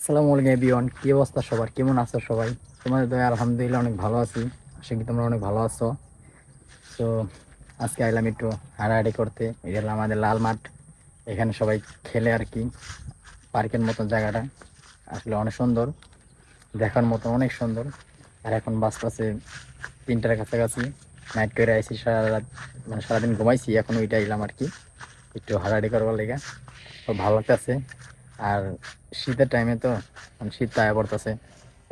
আসসালামু আলাইকুম এভিওয়ান কী অবস্থা সবার কেমন আছো সবাই তোমাদের দয়া আলহামদুলিল্লাহ অনেক ভালো আছি আশা করি তোমরা অনেক ভালো আছো তো আজকে আইলাম একটু হাঁড়াহাড়ি করতে এটা হলো আমাদের লাল মাঠ এখানে সবাই খেলে আর কি পার্কের মতন জায়গাটা আসলে অনেক সুন্দর দেখার মতন অনেক সুন্দর আর এখন বাস বাজতেছে তিনটার কাছাকাছি নাইট করে আইসি সারা রাত মানে সারাদিন ঘুমাইছি এখন ওইটা আইলাম আর কি একটু হাঁড়াহাড়ি করবার লেগে তো ভালো লাগতেছে আর শীতের টাইমে তো মানে শীত তাই পড়তেছে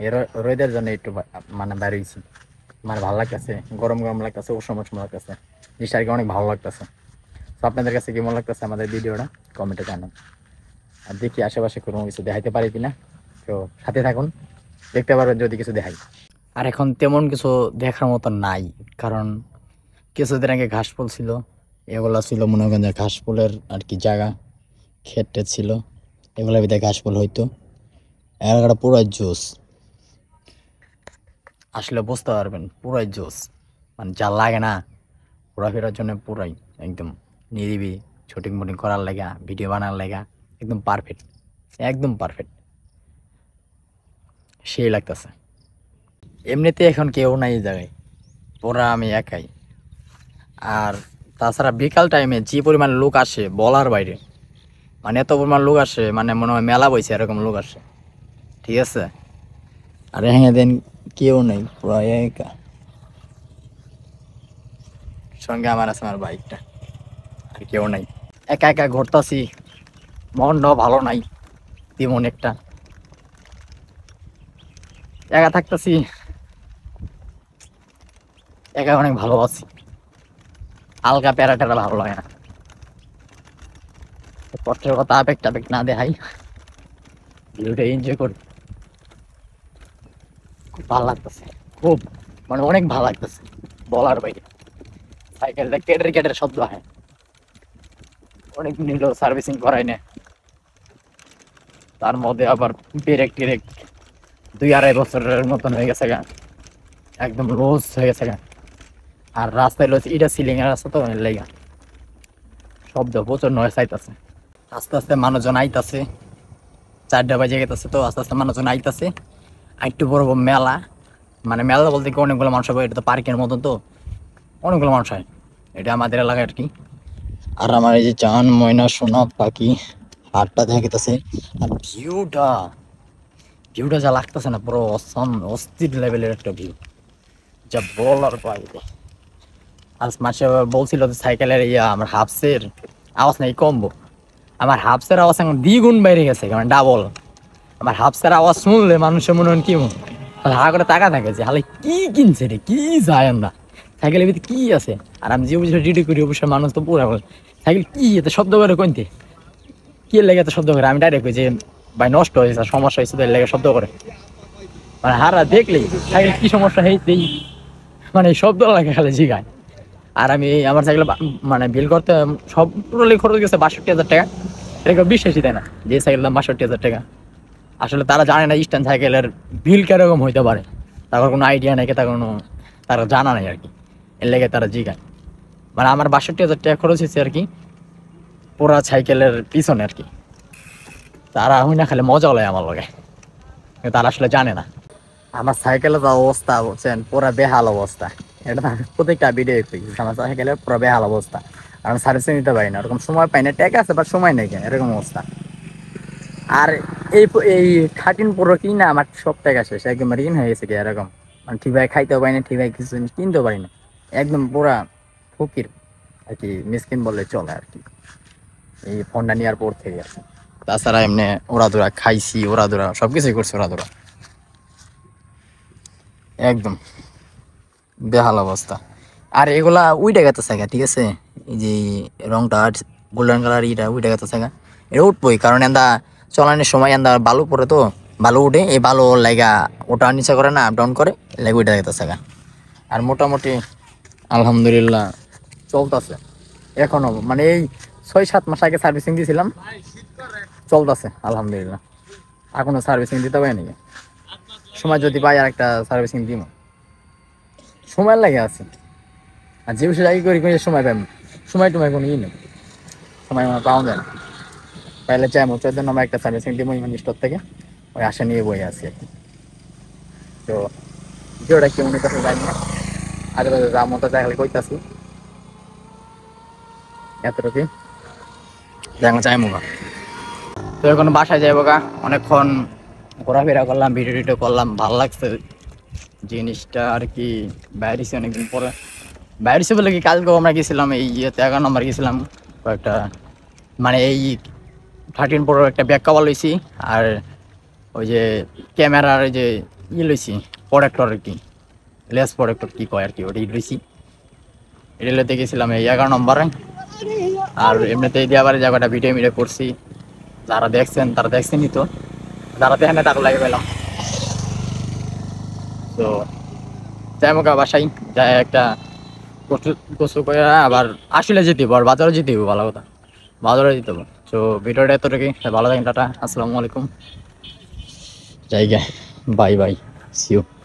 এর রোদের জন্য একটু মানে বেরোইছি মানে ভালো লাগতেছে গরম গরম লাগতেছে উষ্ণ উষ্ণ লাগতেছে জিনিসটা আর কি অনেক ভালো লাগতেছে তো আপনাদের কাছে কেমন লাগতেছে আমাদের ভিডিওটা কমেন্টে জানান আর দেখি আশেপাশে কোনো কিছু দেখাইতে পারি কিনা তো সাথে থাকুন দেখতে পারবেন যদি কিছু দেখাই আর এখন তেমন কিছু দেখার মতো নাই কারণ কিছুদিন আগে ঘাস ছিল এগুলো ছিল মনে করেন ঘাস ফুলের আর কি জায়গা খেটে ছিল এগুলোর ভিতরে গাছফল হইতো এলাকাটা পুরাই জোস আসলে বুঝতে পারবেন পুরাই জোস মানে যা লাগে না ঘোরাফেরার জন্য পুরাই একদম নিরিবি শুটিং মুটিং করার লেগা ভিডিও বানার লেগা একদম পারফেক্ট একদম পারফেক্ট সেই লাগতেছে এমনিতে এখন কেউ নাই জায়গায় পুরা আমি একাই আর তাছাড়া বিকাল টাইমে যে পরিমাণ লোক আসে বলার বাইরে মানে এত পরিমাণ লোক আসে মানে মনে হয় মেলা বইছে এরকম লোক আসে ঠিক আছে আর হ্যাঁ দেন কেউ নেই পুরো একা সঙ্গে আমার আছে আমার বাইকটা আর কেউ নাই একা একা ঘুরতাছি মনটাও ভালো নাই তেমন একটা একা থাকতেছি একা অনেক ভালো আছি হালকা প্যারা ট্যারা ভালো লাগে না কষ্টের কথা আবেগ টাবেগ না দেখাই ভিডিওটা এনজয় করি খুব ভালো লাগতেছে খুব মানে অনেক ভালো লাগতেছে বলার বাইরে সাইকেলটা কেটের কেটের শব্দ হয় অনেক নিল সার্ভিসিং করাই না তার মধ্যে আবার বেরেক টেরেক দুই আড়াই বছরের মতন হয়ে গেছে গা একদম রোজ হয়ে গেছে গা আর রাস্তায় রয়েছে এটা সিলিং এর রাস্তা তো লেগা শব্দ প্রচুর নয় আছে আস্তে আস্তে মানুষজন আইতাছে চারটা বাজে গেতেছে তো আস্তে আস্তে মানুষজন আইতাছে আরেকটু বড় বড় মেলা মানে মেলা বলতে কি অনেকগুলো মানুষ হবে এটা তো পার্কের মতন তো অনেকগুলো মানুষ হয় এটা আমাদের এলাকায় আর কি আর আমার এই যে চান ময়না সোনা পাখি হাটটা দেখা গেতেছে আর ভিউটা ভিউটা যা লাগতেছে না পুরো অসম অস্থির লেভেলের একটা ভিউ যা বলার বাইরে আর মাসে বলছিল যে সাইকেলের ইয়া আমার হাফসের আওয়াজ নাই কমবো আমার হাফসের আওয়াজ এখন দ্বিগুণ বাইরে গেছে কারণ ডাবল আমার হাফসের আওয়াজ শুনলে মানুষের মনে হয় কি হা করে টাকা থাকে যে হালে কি কিনছে রে কি যায় না সাইকেলের ভিতরে কি আছে আর আমি যে বুঝলে ডিউটি করি অবশ্যই মানুষ তো পুরা করে সাইকেল কি এত শব্দ করে কইতে কি লেগে এত শব্দ করে আমি ডাইরেক্ট যে ভাই নষ্ট হয়েছে সমস্যা হয়েছে তাই লেগে শব্দ করে মানে হারা দেখলেই সাইকেল কি সমস্যা হয়েছে মানে শব্দ লাগে খালি জিগায় আর আমি আমার সাইকেল মানে বিল করতে সব টোটালি খরচ গেছে বাষট্টি হাজার টাকা এটা কেউ বিশ্বাসই দেয় না যে সাইকেল দাম বাষট্টি হাজার টাকা আসলে তারা জানে না ইস্টার্ন সাইকেলের বিল কিরকম হইতে পারে তারপর কোনো আইডিয়া নেই তার কোনো তারা জানা নেই আর কি এর লেগে তারা জিগায় মানে আমার বাষট্টি হাজার টাকা খরচ হয়েছে আর কি পুরা সাইকেলের পিছনে আর কি তারা হই না খালি মজা লয় আমার লগে তারা আসলে জানে না আমার সাইকেলের যা অবস্থা বলছেন পুরা বেহাল অবস্থা এটা প্রত্যেকটা ভিডিও করি আমার সাথে গেলে পুরো বেহাল অবস্থা কারণ সার্ভিসে নিতে পারি না ওরকম সময় পাই না ট্যাগ আছে বা সময় নেই এরকম অবস্থা আর এই এই খাটিন পুরো কি না আমার সব ট্যাগ আসে সে একদম ঋণ হয়ে গেছে কি এরকম মানে ঠিকভাবে খাইতেও পারি না ঠিকভাবে কিছু জিনিস কিনতেও পারি না একদম পুরা ফকির আর কি মিসকিন বললে চলে আর কি এই ফোনটা নেওয়ার পর থেকে আর তাছাড়া এমনি ওরাদোরা খাইছি ওরাদোরা সব কিছুই করছি ওরাদোরা একদম বেহাল অবস্থা আর এগুলা ওই ডেগাতে থাকা ঠিক আছে এই যে রংটা গোল্ডেন কালার ইটা ওই ডেগাতে থাকা এটা উঠবই কারণ এন্দা চলানোর সময় এন্দা বালু পড়ে তো বালু উঠে এই বালু লাইগা ওটা নিচে করে না আপ ডাউন করে লাগে উইটা গেতে থাকা আর মোটামুটি আলহামদুলিল্লাহ চলতেছে এখনও মানে এই ছয় সাত মাস আগে সার্ভিসিং দিয়েছিলাম চলতেছে আলহামদুলিল্লাহ এখনো সার্ভিসিং দিতে পারি নাকি সময় যদি পাই আর একটা সার্ভিসিং দিব সময় লাগে আছে আর যে বিষয়ে আগে করি কোনো সময় পাই সময় টুমায় কোনো ই নেই সময় আমার পাওয়া যায় না পাইলে চাই মোচার জন্য আমার একটা সার্ভিসিং দিব ইমান স্টোর থেকে ওই আশা নিয়ে বই আছি আর কি তো ভিডিওটা কেমন কাছে জানি না আগে যা মতো জায়গা কইতাছি এতটুকু দেখা চাই মুখা তো এখন বাসায় যাই গা অনেকক্ষণ ঘোরাফেরা করলাম ভিডিও টিডিও করলাম ভালো লাগছে জিনিসটা আর কি বাইরেছি অনেকদিন পরে বাইরেছি বলে কি কালকে আমরা গেছিলাম এই ইয়েতে এগারো নম্বর গেছিলাম কয়েকটা মানে এই থার্টিন প্রো একটা ব্যাগ কভার লইছি আর ওই যে ক্যামেরার যে ইয়ে লইছি প্রোডাক্টর আর কি লেস প্রোডাক্টর কী কয় আর কি ওটাই লইছি এটা লইতে গেছিলাম এই এগারো নম্বরে আর এমনিতে এই দেওয়ার জায়গাটা ভিডিও মিডিও করছি যারা দেখছেন তারা দেখছেনই তো যারা দেখেন তাকে লাগে পেলাম তো যাই মোকা বাসাই যাই একটা কষ্ট করে আবার আসলে যেতে হবে আর বাজারে যেতে হবে ভালো কথা বাজারে যেতে হবে তো ভিডিওটা এতটুকুই ভালো থাকেন টাটা আসসালামু আলাইকুম জায়গা বাই বাই সিউ